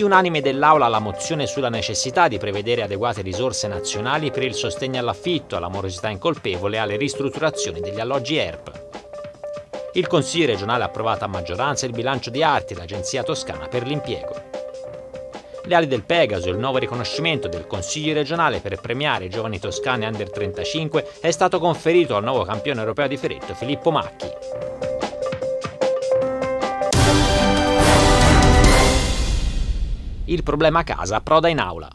Quasi unanime dell'Aula la mozione sulla necessità di prevedere adeguate risorse nazionali per il sostegno all'affitto, alla morosità incolpevole e alle ristrutturazioni degli alloggi ERP. Il Consiglio regionale ha approvato a maggioranza il bilancio di arti l'Agenzia Toscana per l'impiego. Le ali del Pegaso il nuovo riconoscimento del Consiglio regionale per premiare i giovani toscani under 35 è stato conferito al nuovo campione europeo di Ferretto Filippo Macchi. il problema a casa proda in aula.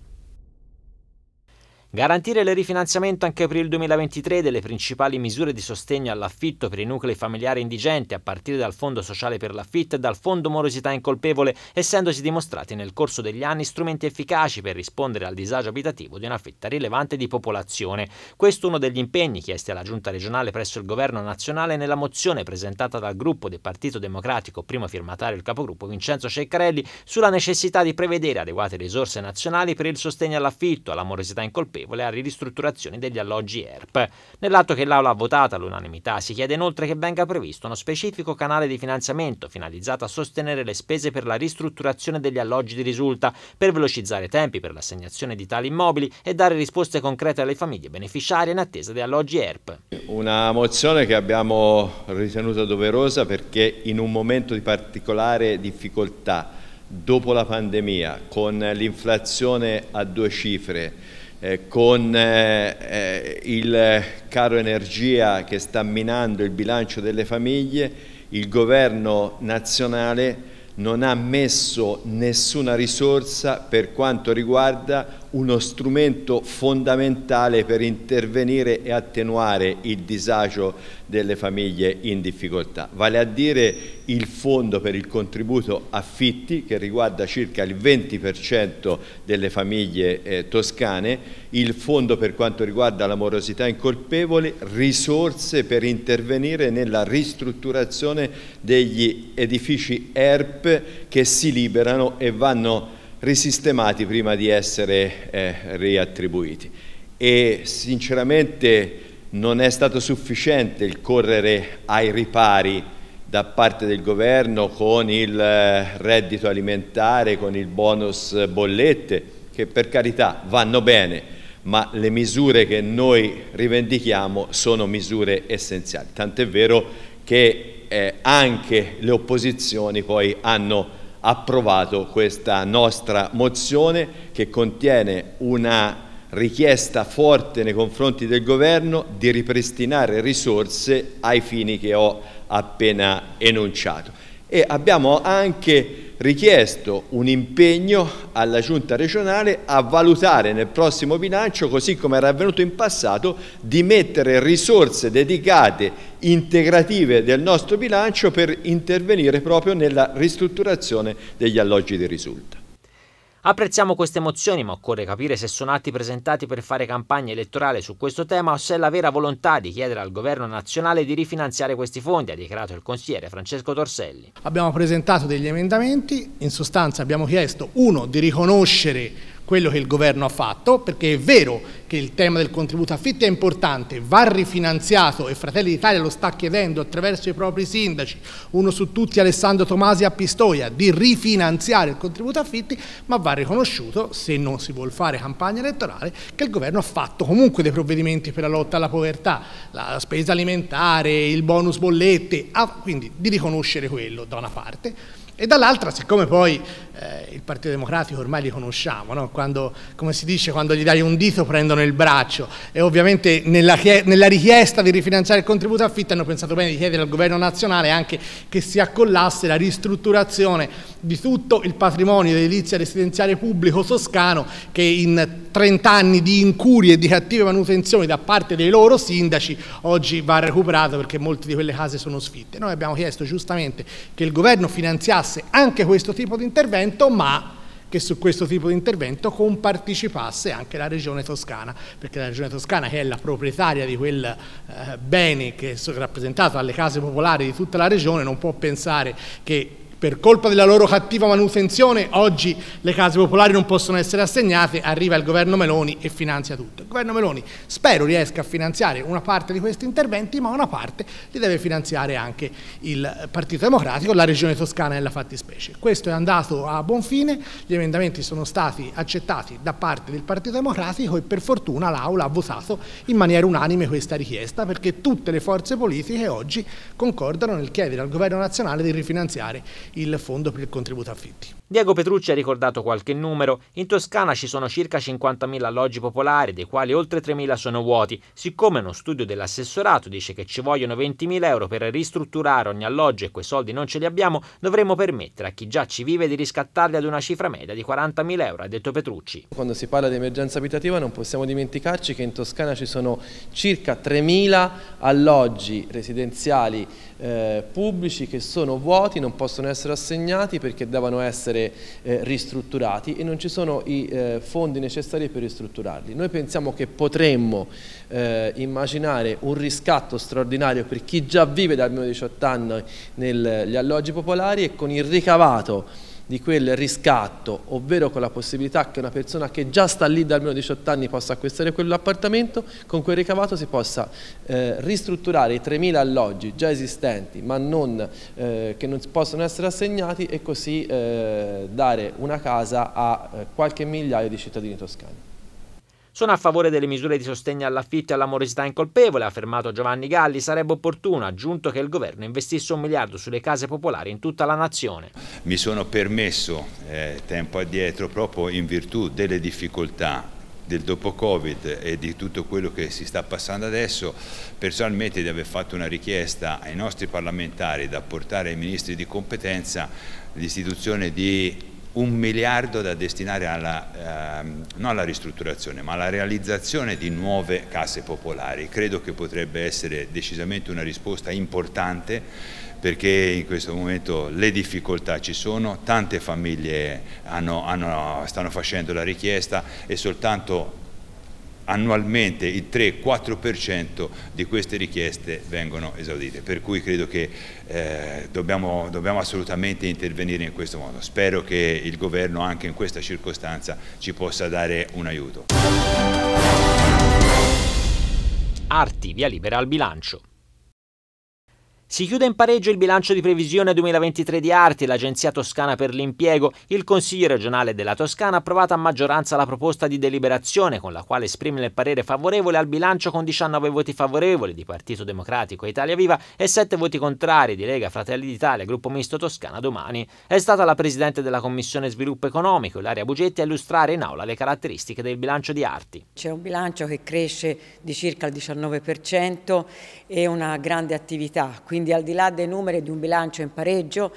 Garantire il rifinanziamento anche per il 2023 delle principali misure di sostegno all'affitto per i nuclei familiari indigenti a partire dal Fondo Sociale per l'Affitto e dal Fondo Morosità Incolpevole, essendosi dimostrati nel corso degli anni strumenti efficaci per rispondere al disagio abitativo di una fetta rilevante di popolazione. Questo è uno degli impegni chiesti alla Giunta regionale presso il Governo nazionale nella mozione presentata dal gruppo del Partito Democratico, primo firmatario il capogruppo Vincenzo Ceccarelli, sulla necessità di prevedere adeguate risorse nazionali per il sostegno all'affitto, alla morosità incolpevole favorevole alla ristrutturazione degli alloggi ERP. Nell'atto che l'Aula ha votato all'unanimità si chiede inoltre che venga previsto uno specifico canale di finanziamento finalizzato a sostenere le spese per la ristrutturazione degli alloggi di risulta, per velocizzare i tempi per l'assegnazione di tali immobili e dare risposte concrete alle famiglie beneficiarie in attesa di alloggi ERP. Una mozione che abbiamo ritenuto doverosa perché in un momento di particolare difficoltà dopo la pandemia, con l'inflazione a due cifre, eh, con eh, eh, il caro energia che sta minando il bilancio delle famiglie, il governo nazionale non ha messo nessuna risorsa per quanto riguarda uno strumento fondamentale per intervenire e attenuare il disagio delle famiglie in difficoltà, vale a dire il fondo per il contributo affitti che riguarda circa il 20% delle famiglie eh, toscane, il fondo per quanto riguarda la morosità incolpevole, risorse per intervenire nella ristrutturazione degli edifici ERP che si liberano e vanno risistemati prima di essere eh, riattribuiti. E sinceramente non è stato sufficiente il correre ai ripari da parte del governo con il eh, reddito alimentare, con il bonus bollette, che per carità vanno bene, ma le misure che noi rivendichiamo sono misure essenziali. Tant'è vero che eh, anche le opposizioni poi hanno approvato questa nostra mozione che contiene una richiesta forte nei confronti del governo di ripristinare risorse ai fini che ho appena enunciato. E abbiamo anche richiesto un impegno alla Giunta regionale a valutare nel prossimo bilancio, così come era avvenuto in passato, di mettere risorse dedicate integrative del nostro bilancio per intervenire proprio nella ristrutturazione degli alloggi di risulta. Apprezziamo queste emozioni, ma occorre capire se sono atti presentati per fare campagna elettorale su questo tema o se è la vera volontà di chiedere al governo nazionale di rifinanziare questi fondi, ha dichiarato il consigliere Francesco Torselli. Abbiamo presentato degli emendamenti, in sostanza abbiamo chiesto uno di riconoscere quello che il governo ha fatto, perché è vero che il tema del contributo affitti è importante, va rifinanziato e Fratelli d'Italia lo sta chiedendo attraverso i propri sindaci, uno su tutti Alessandro Tomasi a Pistoia, di rifinanziare il contributo affitti, ma va riconosciuto, se non si vuole fare campagna elettorale, che il governo ha fatto comunque dei provvedimenti per la lotta alla povertà, la spesa alimentare, il bonus bollette, ah, quindi di riconoscere quello da una parte e dall'altra siccome poi eh, il Partito Democratico ormai li conosciamo, no? quando, come si dice, quando gli dai un dito prendono il braccio e ovviamente nella, nella richiesta di rifinanziare il contributo affitto hanno pensato bene di chiedere al governo nazionale anche che si accollasse la ristrutturazione di tutto il patrimonio edilizia residenziale pubblico toscano che in 30 anni di incurie e di cattive manutenzioni da parte dei loro sindaci oggi va recuperato perché molte di quelle case sono sfitte. Noi abbiamo chiesto giustamente che il governo finanziasse anche questo tipo di intervento 100%, ma che su questo tipo di intervento compartecipasse anche la Regione Toscana, perché la Regione Toscana che è la proprietaria di quel eh, bene che è rappresentato alle case popolari di tutta la Regione non può pensare che per colpa della loro cattiva manutenzione oggi le case popolari non possono essere assegnate, arriva il governo Meloni e finanzia tutto. Il governo Meloni spero riesca a finanziare una parte di questi interventi, ma una parte li deve finanziare anche il Partito Democratico, la Regione Toscana nella fattispecie. Questo è andato a buon fine, gli emendamenti sono stati accettati da parte del Partito Democratico e per fortuna l'Aula ha votato in maniera unanime questa richiesta perché tutte le forze politiche oggi concordano nel chiedere al governo nazionale di rifinanziare il fondo per il contributo affitti. Diego Petrucci ha ricordato qualche numero. In Toscana ci sono circa 50.000 alloggi popolari, dei quali oltre 3.000 sono vuoti. Siccome uno studio dell'assessorato dice che ci vogliono 20.000 euro per ristrutturare ogni alloggio e quei soldi non ce li abbiamo, dovremmo permettere a chi già ci vive di riscattarli ad una cifra media di 40.000 euro, ha detto Petrucci. Quando si parla di emergenza abitativa non possiamo dimenticarci che in Toscana ci sono circa 3.000 alloggi residenziali eh, pubblici che sono vuoti, non possono essere essere assegnati perché devono essere eh, ristrutturati e non ci sono i eh, fondi necessari per ristrutturarli. Noi pensiamo che potremmo eh, immaginare un riscatto straordinario per chi già vive da almeno 18 anni negli alloggi popolari e con il ricavato di quel riscatto, ovvero con la possibilità che una persona che già sta lì da almeno 18 anni possa acquistare quell'appartamento, con quel ricavato si possa eh, ristrutturare i 3.000 alloggi già esistenti ma non, eh, che non possono essere assegnati e così eh, dare una casa a eh, qualche migliaio di cittadini toscani. Sono a favore delle misure di sostegno all'affitto e alla morosità incolpevole, ha affermato Giovanni Galli. Sarebbe opportuno, aggiunto, che il governo investisse un miliardo sulle case popolari in tutta la nazione. Mi sono permesso eh, tempo addietro, proprio in virtù delle difficoltà del dopo Covid e di tutto quello che si sta passando adesso, personalmente di aver fatto una richiesta ai nostri parlamentari da portare ai ministri di competenza l'istituzione di un miliardo da destinare alla, ehm, non alla ristrutturazione ma alla realizzazione di nuove case popolari. Credo che potrebbe essere decisamente una risposta importante perché in questo momento le difficoltà ci sono, tante famiglie hanno, hanno, stanno facendo la richiesta e soltanto annualmente il 3-4% di queste richieste vengono esaudite, per cui credo che eh, dobbiamo, dobbiamo, assolutamente intervenire in questo modo. Spero che il governo anche in questa circostanza ci possa dare un aiuto. Arti, via libera al bilancio. Si chiude in pareggio il bilancio di previsione 2023 di Arti, l'Agenzia Toscana per l'Impiego. Il Consiglio regionale della Toscana ha approvato a maggioranza la proposta di deliberazione con la quale esprime il parere favorevole al bilancio con 19 voti favorevoli di Partito Democratico Italia Viva e 7 voti contrari di Lega, Fratelli d'Italia, Gruppo Misto Toscana domani. È stata la Presidente della Commissione Sviluppo Economico, Ilaria Bugetti, a illustrare in aula le caratteristiche del bilancio di Arti. C'è un bilancio che cresce di circa il 19% e una grande attività. Quindi quindi al di là dei numeri di un bilancio in pareggio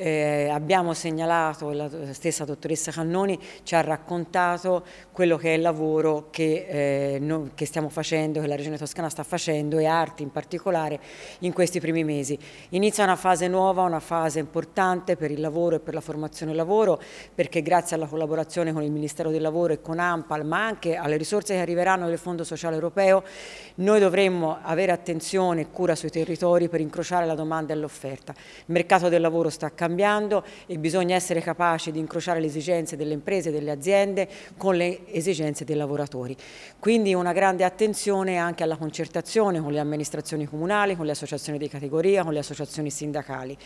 eh, abbiamo segnalato, la stessa dottoressa Cannoni ci ha raccontato quello che è il lavoro che, eh, no, che, stiamo facendo, che la Regione Toscana sta facendo e arti in particolare in questi primi mesi. Inizia una fase nuova, una fase importante per il lavoro e per la formazione lavoro perché grazie alla collaborazione con il Ministero del Lavoro e con AMPAL ma anche alle risorse che arriveranno del Fondo Sociale Europeo noi dovremmo avere attenzione e cura sui territori per incrociare la domanda e l'offerta. Il mercato del lavoro sta cambiando cambiando e bisogna essere capaci di incrociare le esigenze delle imprese, delle aziende con le esigenze dei lavoratori. Quindi una grande attenzione anche alla concertazione con le amministrazioni comunali, con le associazioni di categoria, con le associazioni sindacali.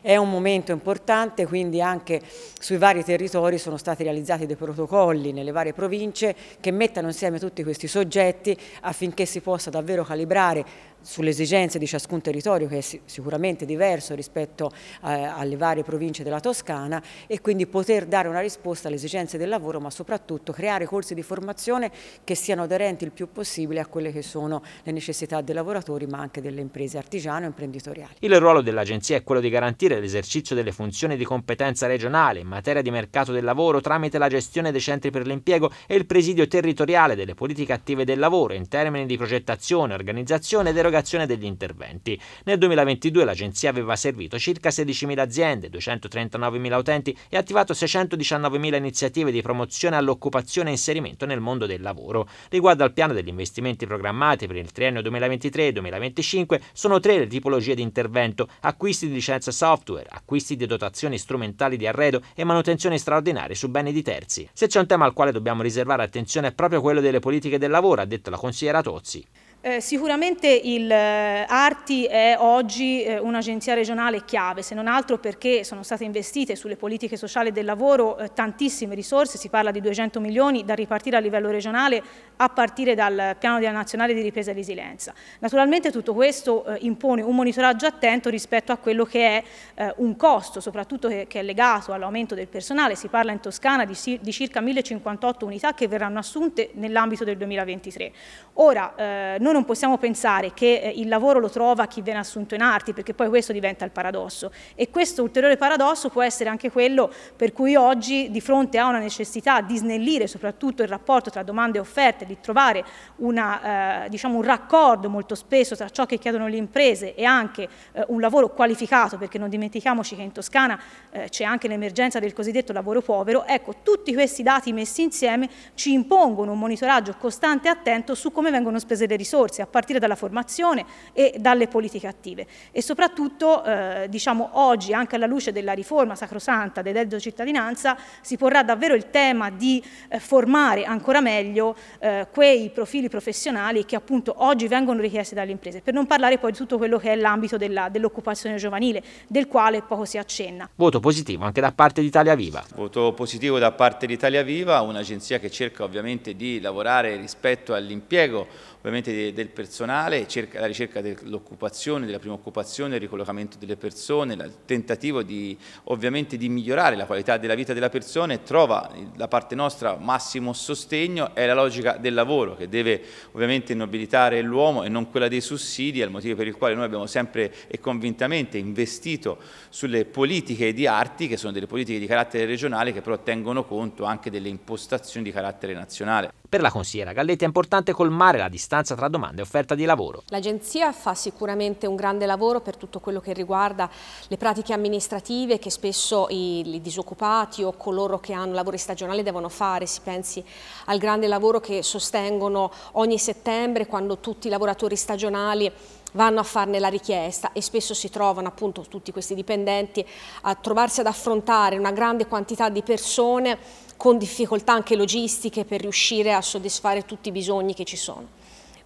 È un momento importante, quindi anche sui vari territori sono stati realizzati dei protocolli nelle varie province che mettano insieme tutti questi soggetti affinché si possa davvero calibrare sulle esigenze di ciascun territorio che è sicuramente diverso rispetto eh, alle varie varie province della Toscana e quindi poter dare una risposta alle esigenze del lavoro ma soprattutto creare corsi di formazione che siano aderenti il più possibile a quelle che sono le necessità dei lavoratori ma anche delle imprese artigiane o imprenditoriali. Il ruolo dell'Agenzia è quello di garantire l'esercizio delle funzioni di competenza regionale in materia di mercato del lavoro tramite la gestione dei centri per l'impiego e il presidio territoriale delle politiche attive del lavoro in termini di progettazione, organizzazione ed erogazione degli interventi. Nel 2022 l'Agenzia aveva servito circa 16.000 aziende aziende, 239.000 utenti e ha attivato 619.000 iniziative di promozione all'occupazione e inserimento nel mondo del lavoro. Riguardo al piano degli investimenti programmati per il triennio 2023-2025, sono tre le tipologie di intervento: acquisti di licenza software, acquisti di dotazioni strumentali di arredo e manutenzione straordinaria su beni di terzi. Se c'è un tema al quale dobbiamo riservare attenzione è proprio quello delle politiche del lavoro, ha detto la consigliera Tozzi. Eh, sicuramente il, eh, Arti è oggi eh, un'agenzia regionale chiave, se non altro perché sono state investite sulle politiche sociali del lavoro eh, tantissime risorse, si parla di 200 milioni da ripartire a livello regionale a partire dal piano nazionale di ripresa e resilienza. Naturalmente tutto questo eh, impone un monitoraggio attento rispetto a quello che è eh, un costo, soprattutto che, che è legato all'aumento del personale, si parla in Toscana di, di circa 1058 unità che verranno assunte nell'ambito del 2023. Ora, non noi non possiamo pensare che eh, il lavoro lo trova chi viene assunto in arti, perché poi questo diventa il paradosso. E questo ulteriore paradosso può essere anche quello per cui oggi, di fronte a una necessità di snellire soprattutto il rapporto tra domande e offerte, di trovare una, eh, diciamo un raccordo molto spesso tra ciò che chiedono le imprese e anche eh, un lavoro qualificato, perché non dimentichiamoci che in Toscana eh, c'è anche l'emergenza del cosiddetto lavoro povero, ecco, tutti questi dati messi insieme ci impongono un monitoraggio costante e attento su come vengono spese le risorse risorse, a partire dalla formazione e dalle politiche attive. E soprattutto, eh, diciamo oggi, anche alla luce della riforma sacrosanta del reddito cittadinanza, si porrà davvero il tema di eh, formare ancora meglio eh, quei profili professionali che appunto oggi vengono richiesti dalle imprese, per non parlare poi di tutto quello che è l'ambito dell'occupazione dell giovanile, del quale poco si accenna. Voto positivo anche da parte di Italia Viva. Voto positivo da parte di Italia Viva, un'agenzia che cerca ovviamente di lavorare rispetto all'impiego ovviamente del personale, la ricerca dell'occupazione, della prima occupazione, il ricollocamento delle persone, il tentativo di, ovviamente di migliorare la qualità della vita della persona trova da parte nostra massimo sostegno, è la logica del lavoro che deve ovviamente nobilitare l'uomo e non quella dei sussidi, è il motivo per il quale noi abbiamo sempre e convintamente investito sulle politiche di arti, che sono delle politiche di carattere regionale che però tengono conto anche delle impostazioni di carattere nazionale. Per la consigliera Galletti è importante colmare la distanza distanza tra domanda e offerta di lavoro. L'agenzia fa sicuramente un grande lavoro per tutto quello che riguarda le pratiche amministrative che spesso i, i disoccupati o coloro che hanno lavori stagionali devono fare, si pensi al grande lavoro che sostengono ogni settembre quando tutti i lavoratori stagionali vanno a farne la richiesta e spesso si trovano appunto tutti questi dipendenti a trovarsi ad affrontare una grande quantità di persone con difficoltà anche logistiche per riuscire a soddisfare tutti i bisogni che ci sono.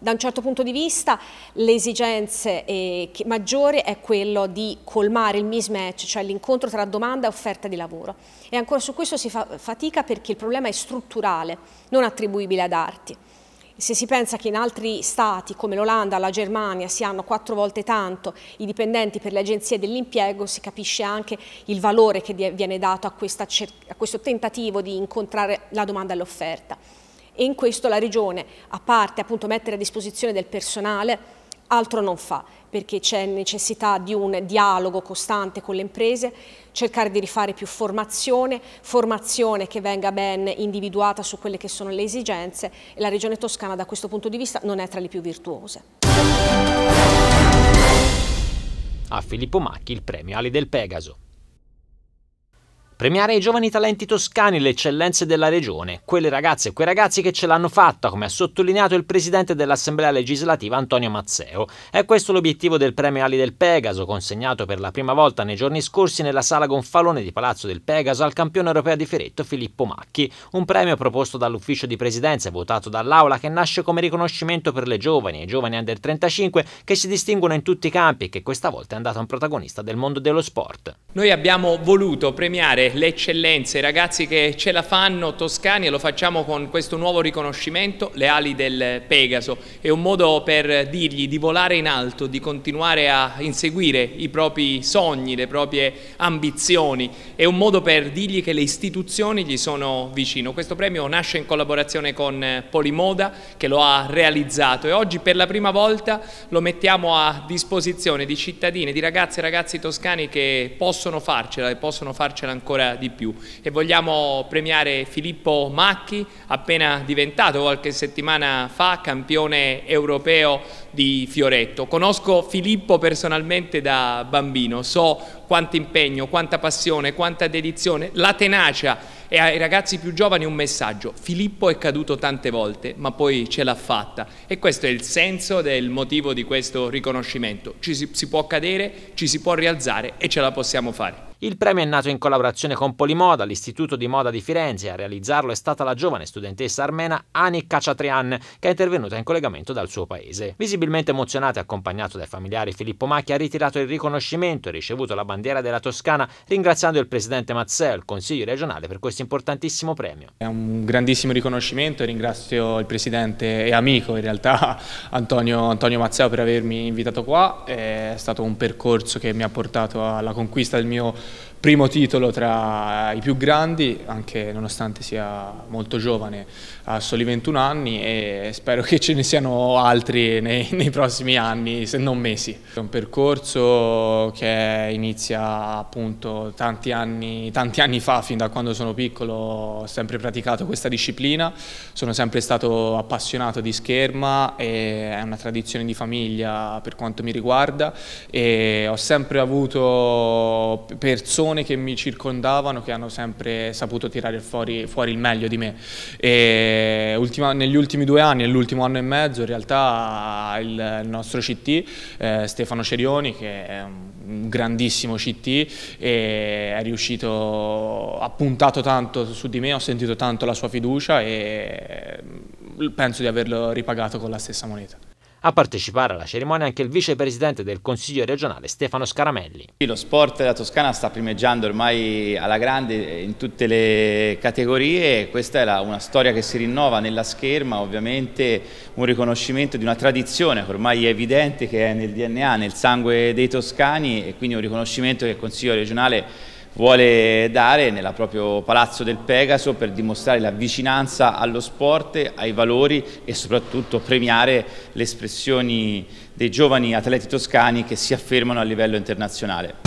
Da un certo punto di vista le esigenze eh, maggiori è quello di colmare il mismatch, cioè l'incontro tra domanda e offerta di lavoro. E ancora su questo si fa fatica perché il problema è strutturale, non attribuibile ad arti. Se si pensa che in altri stati come l'Olanda, la Germania si hanno quattro volte tanto i dipendenti per le agenzie dell'impiego, si capisce anche il valore che viene dato a, a questo tentativo di incontrare la domanda e l'offerta e in questo la Regione, a parte appunto mettere a disposizione del personale, altro non fa perché c'è necessità di un dialogo costante con le imprese, cercare di rifare più formazione, formazione che venga ben individuata su quelle che sono le esigenze e la Regione Toscana da questo punto di vista non è tra le più virtuose. A Filippo Macchi il premio Ali del Pegaso. Premiare i giovani talenti toscani, le eccellenze della regione, quelle ragazze e quei ragazzi che ce l'hanno fatta, come ha sottolineato il presidente dell'Assemblea legislativa Antonio Mazzeo. È questo l'obiettivo del premio Ali del Pegaso, consegnato per la prima volta nei giorni scorsi nella sala gonfalone di Palazzo del Pegaso al campione europeo di Feretto Filippo Macchi, un premio proposto dall'ufficio di presidenza e votato dall'Aula che nasce come riconoscimento per le giovani e i giovani under 35 che si distinguono in tutti i campi e che questa volta è andato un protagonista del mondo dello sport. Noi abbiamo voluto premiare le eccellenze, i ragazzi che ce la fanno toscani e lo facciamo con questo nuovo riconoscimento, le ali del Pegaso. È un modo per dirgli di volare in alto, di continuare a inseguire i propri sogni, le proprie ambizioni. È un modo per dirgli che le istituzioni gli sono vicino. Questo premio nasce in collaborazione con Polimoda che lo ha realizzato e oggi per la prima volta lo mettiamo a disposizione di cittadine, di ragazze e ragazzi toscani che possono farcela e possono farcela ancora ancora di più e vogliamo premiare Filippo Macchi, appena diventato qualche settimana fa campione europeo di Fioretto. Conosco Filippo personalmente da bambino, so quanto impegno, quanta passione, quanta dedizione, la tenacia e ai ragazzi più giovani un messaggio. Filippo è caduto tante volte, ma poi ce l'ha fatta e questo è il senso del motivo di questo riconoscimento. Ci si, si, può cadere, ci si può rialzare e ce la possiamo fare. Il premio è nato in collaborazione con Polimoda, l'Istituto di Moda di Firenze. A realizzarlo è stata la giovane studentessa armena Ani Kachatrian, che è intervenuta in collegamento dal suo paese. Visibilmente emozionata e accompagnato dai familiari, Filippo Macchi ha ritirato il riconoscimento e ricevuto la bandiera della Toscana, ringraziando il presidente Mazzeo e il Consiglio regionale per questo importantissimo premio. È un grandissimo riconoscimento e ringrazio il presidente e amico in realtà Antonio, Antonio Mazzeo per avermi invitato qua. È stato un percorso che mi ha portato alla conquista del mio primo titolo tra i più grandi, anche nonostante sia molto giovane, ha soli 21 anni e spero che ce ne siano altri nei, nei prossimi anni, se non mesi. È un percorso che inizia appunto tanti anni, tanti anni fa, fin da quando sono piccolo, ho sempre praticato questa disciplina, sono sempre stato appassionato di scherma, è una tradizione di famiglia per quanto mi riguarda e ho sempre avuto persone persone che mi circondavano che hanno sempre saputo tirare fuori, fuori il meglio di me. Ultima, negli ultimi due anni, nell'ultimo anno e mezzo, in realtà il, il nostro CT, eh, Stefano Cerioni, che è un grandissimo CT, è riuscito, ha puntato tanto su di me, ho sentito tanto la sua fiducia e penso di averlo ripagato con la stessa moneta. A partecipare alla cerimonia anche il vicepresidente del Consiglio regionale Stefano Scaramelli. Lo sport della Toscana sta primeggiando ormai alla grande in tutte le categorie, questa è una storia che si rinnova nella scherma, ovviamente un riconoscimento di una tradizione che ormai è evidente che è nel DNA, nel sangue dei toscani e quindi un riconoscimento che il Consiglio regionale vuole dare nel proprio Palazzo del Pegaso per dimostrare la vicinanza allo sport, ai valori e soprattutto premiare le espressioni dei giovani atleti toscani che si affermano a livello internazionale.